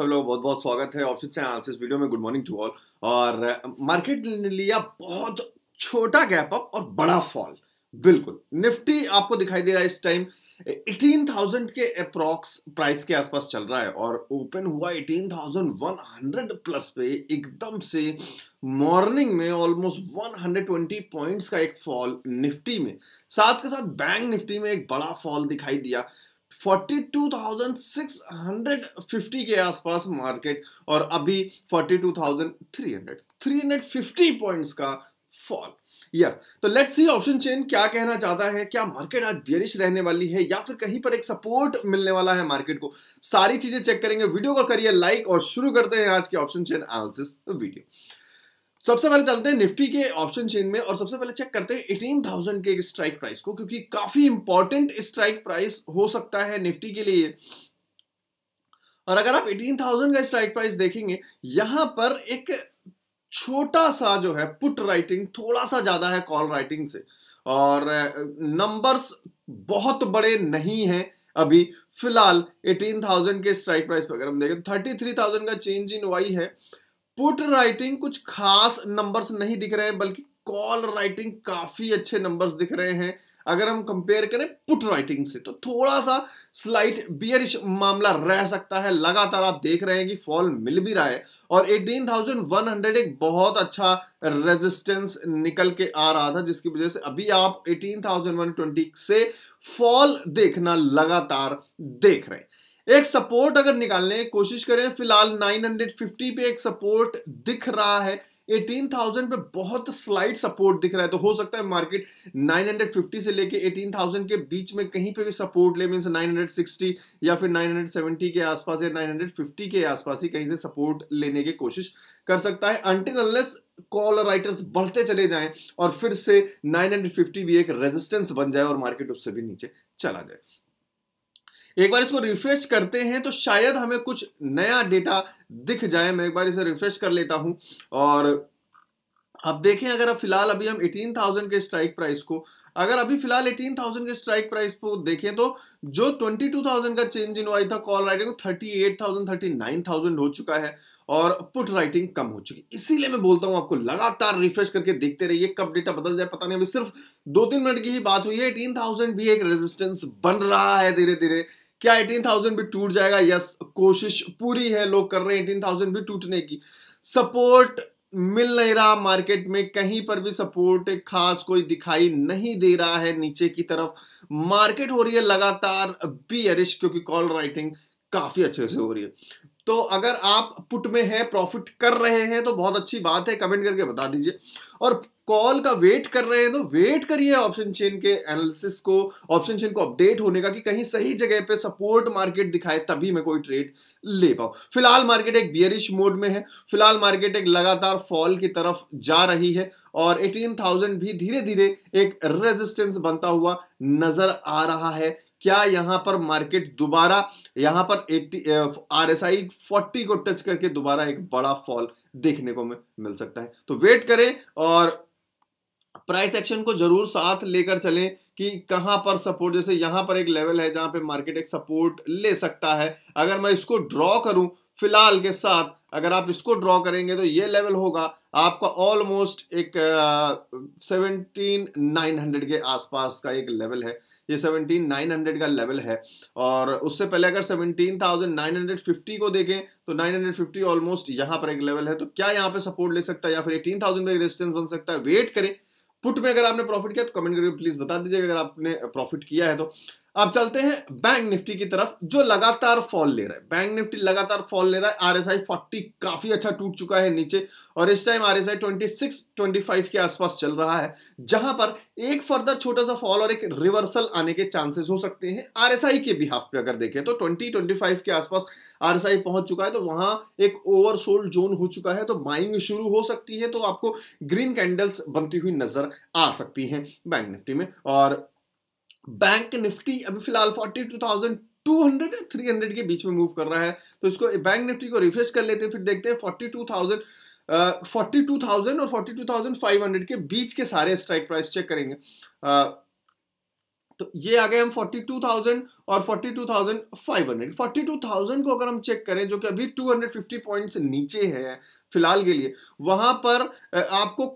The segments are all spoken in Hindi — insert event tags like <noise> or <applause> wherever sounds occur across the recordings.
सब लोग बहुत बहुत स्वागत है ऑप्शन से आंसर्स वीडियो में गुड मॉर्निंग टू ऑल और मार्केट ने लिया बहुत छोटा गैप अप और बड़ा फॉल बिल्कुल निफ्टी आपको दिखाई दे रहा है इस टाइम 18,000 के अप्रॉक्स प्राइस के आसपास चल रहा है और ओपन हुआ 18,100 प्लस पे एकदम से मॉर्निंग में ऑलमोस्ट 120 पॉइंट्स का एक फॉल निफ्टी में साथ के साथ बैंक निफ्टी में एक बड़ा फॉल दिखाई दिया 42,650 के आसपास मार्केट और अभी 42,300 350 पॉइंट्स का फॉल यस तो लेट्स सी ऑप्शन चेन क्या कहना चाहता है क्या मार्केट आज बियरिश रहने वाली है या फिर कहीं पर एक सपोर्ट मिलने वाला है मार्केट को सारी चीजें चेक करेंगे वीडियो को करिए लाइक और शुरू करते हैं आज के ऑप्शन चेन एनालिसिस वीडियो सबसे पहले चलते हैं निफ्टी के ऑप्शन चेन में और सबसे पहले चेक करते हैं एटीन थाउजेंड के स्ट्राइक प्राइस को क्योंकि काफी इंपॉर्टेंट स्ट्राइक प्राइस हो सकता है निफ्टी के लिए और अगर आप एटीन थाउजेंड का स्ट्राइक प्राइस देखेंगे यहां पर एक छोटा सा जो है पुट राइटिंग थोड़ा सा ज्यादा है कॉल राइटिंग से और नंबर्स बहुत बड़े नहीं है अभी फिलहाल 18,000 के स्ट्राइक प्राइस पर अगर हम देखें 33,000 का चेंज इन वाई है पुट राइटिंग कुछ खास नंबर्स नहीं दिख रहे हैं बल्कि कॉल राइटिंग काफ़ी अच्छे नंबर्स दिख रहे हैं अगर हम कंपेयर करें पुट राइटिंग से तो थोड़ा सा स्लाइट बियरिश मामला रह सकता है लगातार आप देख रहे हैं कि फॉल मिल भी रहा है और 18,100 एक बहुत अच्छा रेजिस्टेंस निकल के आ रहा था जिसकी वजह से अभी आप 18,120 से फॉल देखना लगातार देख रहे हैं एक सपोर्ट अगर निकालने की कोशिश करें फिलहाल 950 पे एक सपोर्ट दिख रहा है 18,000 पे बहुत स्लाइड सपोर्ट दिख रहा है तो हो सकता है मार्केट 950 से लेके 18,000 के बीच में कहीं पे भी सपोर्ट ले मीन्स 960 या फिर 970 के आसपास या 950 के आसपास ही कहीं से सपोर्ट लेने की कोशिश कर सकता है अनटिल अनलेस कॉल राइटर्स बढ़ते चले जाएं और फिर से 950 भी एक रेजिस्टेंस बन जाए और मार्केट उससे भी नीचे चला जाए एक बार इसको रिफ्रेश करते हैं तो शायद हमें कुछ नया डेटा दिख जाए मैं एक बार इसे रिफ्रेश कर लेता हूं और अब देखें अगर अब फिलहाल अभी हम 18,000 के स्ट्राइक प्राइस को अगर अभी फिलहाल 18,000 के स्ट्राइक प्राइस को देखें तो जो 22,000 का चेंज इन वाई था call writing thirty eight thousand हो चुका है और पुट राइटिंग कम हो चुकी है इसीलिए मैं बोलता हूं आपको लगातार रिफ्रेश करके देखते रहिए कब डेटा बदल जाए पता नहीं अभी सिर्फ दो तीन मिनट की ही बात हुई है एटीन भी एक रेजिस्टेंस बन रहा है धीरे धीरे क्या एटीन थाउजेंड भी टूट जाएगा यस कोशिश पूरी है लोग कर रहे हैं एटीन थाउजेंड भी टूटने की सपोर्ट मिल नहीं रहा मार्केट में कहीं पर भी सपोर्ट खास कोई दिखाई नहीं दे रहा है नीचे की तरफ मार्केट हो रही है लगातार बी अरिश क्योंकि कॉल राइटिंग काफी अच्छे से हो रही है तो अगर आप पुट में हैं प्रॉफिट कर रहे हैं तो बहुत अच्छी बात है कमेंट करके बता दीजिए और कॉल का वेट कर रहे हैं तो वेट करिए ऑप्शन चेन के एनालिसिस को ऑप्शन चेन को अपडेट होने का कि कहीं सही जगह पे सपोर्ट मार्केट दिखाए तभी मैं कोई ट्रेड ले पाऊँ फिलहाल मार्केट एक बियरिश मोड में है फिलहाल मार्केट एक लगातार फॉल की तरफ जा रही है और 18,000 भी धीरे धीरे एक रेजिस्टेंस बनता हुआ नजर आ रहा है क्या यहां पर मार्केट दोबारा यहां पर at the R S I forty को टच करके दोबारा एक बड़ा फॉल देखने को मिल सकता है तो वेट करें और प्राइस एक्शन को जरूर साथ लेकर चलें कि कहां पर सपोर्ट जैसे यहां पर एक लेवल है जहां पे मार्केट एक सपोर्ट ले सकता है अगर मैं इसको ड्रॉ करूं फिलहाल के साथ अगर आप इसको ड्रॉ करेंगे तो ये लेवल होगा आपका ऑलमोस्ट एक सेवनटीन नाइन हंड्रेड के आसपास का एक लेवल है ये सेवनटीन नाइन हंड्रेड का लेवल है और उससे पहले अगर seventeen thousand nine hundred fifty को देखें तो नाइन हंड्रेड फिफ्टी ऑलमोस्ट यहाँ पर एक लेवल है तो क्या यहाँ पे सपोर्ट ले सकता है या फिर एटीन थाउजेंड का रेजिस्टेंस बन सकता है वेट करें पुट में अगर आपने प्रॉफिट किया तो कमेंट करके प्लीज़ बता दीजिएगा अगर आपने प्रॉफिट किया है तो अब चलते हैं बैंक निफ्टी की तरफ जो लगातार फॉल ले रहा है बैंक निफ्टी लगातार फॉल ले रहा है आरएसआई 40 काफी अच्छा टूट चुका है नीचे और इस टाइम आरएसआई 26 25 के आसपास चल रहा है जहां पर एक फर्दर छोटा सा फॉल और एक रिवर्सल आने के चांसेस हो सकते हैं आरएसआई के बिहाफ पे अगर देखें तो ट्वेंटी 25 के आसपास आरएसआई पहुंच चुका है तो वहां एक ओवरसोल्ड जोन हो चुका है तो बाइंग शुरू हो सकती है तो आपको ग्रीन कैंडल्स बनती हुई नजर आ सकती है बैंक निफ्टी में और बैंक निफ्टी अभी फिलहाल फोर्टी 300 के बीच में मूव कर रहा है तो इसको बैंक निफ्टी को रिफ्रेश कर लेते हैं फिर देखते हैं 42,000 42,000 और 42,500 के बीच के सारे स्ट्राइक प्राइस चेक करेंगे आ, तो ये आ गए हम 42,000 और 42,500 42,000 को अगर हम चेक करें जो कि अभी 250 पॉइंट्स नीचे है फिलहाल के लिए वहां पर आपको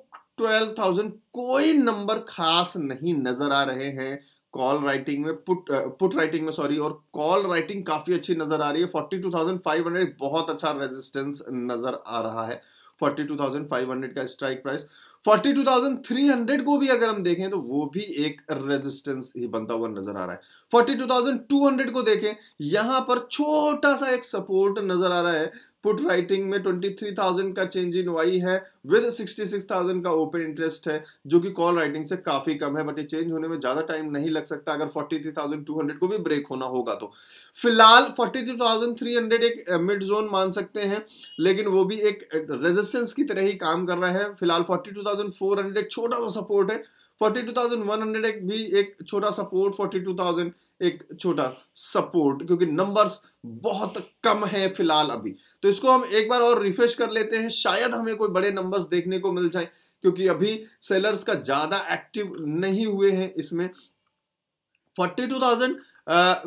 12,000 कोई नंबर खास नहीं नजर आ रहे हैं कॉल राइटिंग में पुट पुट राइटिंग में सॉरी और कॉल राइटिंग काफ़ी अच्छी नज़र आ रही है forty two thousand five hundred बहुत अच्छा रेजिस्टेंस नज़र आ रहा है forty two thousand five hundred का strike price forty two thousand three hundred को भी अगर हम देखें तो वो भी एक रेजिस्टेंस ही बनता हुआ नजर आ रहा है forty two thousand two hundred को देखें यहां पर छोटा सा एक सपोर्ट नजर आ रहा है पुट राइटिंग में 23,000 का चेंज इन वाई है विद 66,000 का ओपन इंटरेस्ट है जो कि कॉल राइटिंग से काफी कम है बट ये चेंज होने में ज्यादा टाइम नहीं लग सकता अगर 43,200 को भी ब्रेक होना होगा तो फिलहाल 43,300 एक मिड जोन मान सकते हैं लेकिन वो भी एक रेजिस्टेंस की तरह ही काम कर रहा है फिलहाल हंड्रेड एक छोटा सा सपोर्ट है 42,100 एक भी एक छोटा सपोर्ट 42,000 एक छोटा सपोर्ट क्योंकि नंबर्स बहुत कम है फिलहाल अभी तो इसको हम एक बार और रिफ्रेश कर लेते हैं शायद हमें कोई बड़े नंबर्स देखने को मिल जाए क्योंकि अभी सेलर्स का ज़्यादा एक्टिव नहीं हुए हैं इसमें 42,000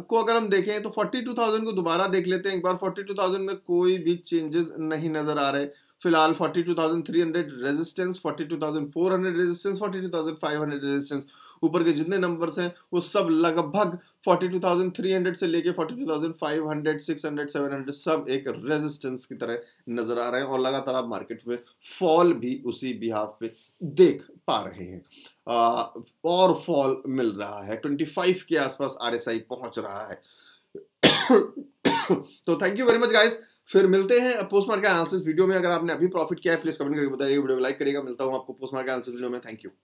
को अगर हम देखें तो 42,000 को दोबारा देख लेते हैं एक बार 42,000 में कोई भी चेंजेस नहीं नज़र आ रहे फिलहाल 42,300 रेजिस्टेंस 42,400 रेजिस्टेंस 42,500 रेजिस्टेंस ऊपर के जितने नंबर्स हैं वो सब लगभग 42,300 से लेके 42,500 600 700 सब एक रेजिस्टेंस की तरह नजर आ रहे हैं और लगातार आप मार्केट में फॉल भी उसी बिहाफ पे देख पा रहे हैं आ, और फॉल मिल रहा है 25 के आसपास आरएसआई पहुंच रहा है <coughs> तो thank you very much guys फिर मिलते हैं पोस्ट मार्केट एनालिसिस वीडियो में अगर आपने अभी प्रॉफिट किया है प्लीज कमेंट करके बताइए वीडियो को लाइक करिएगा मिलता हूँ आपको पोस्ट मार्केट एनालिसिस वीडियो में थैंक यू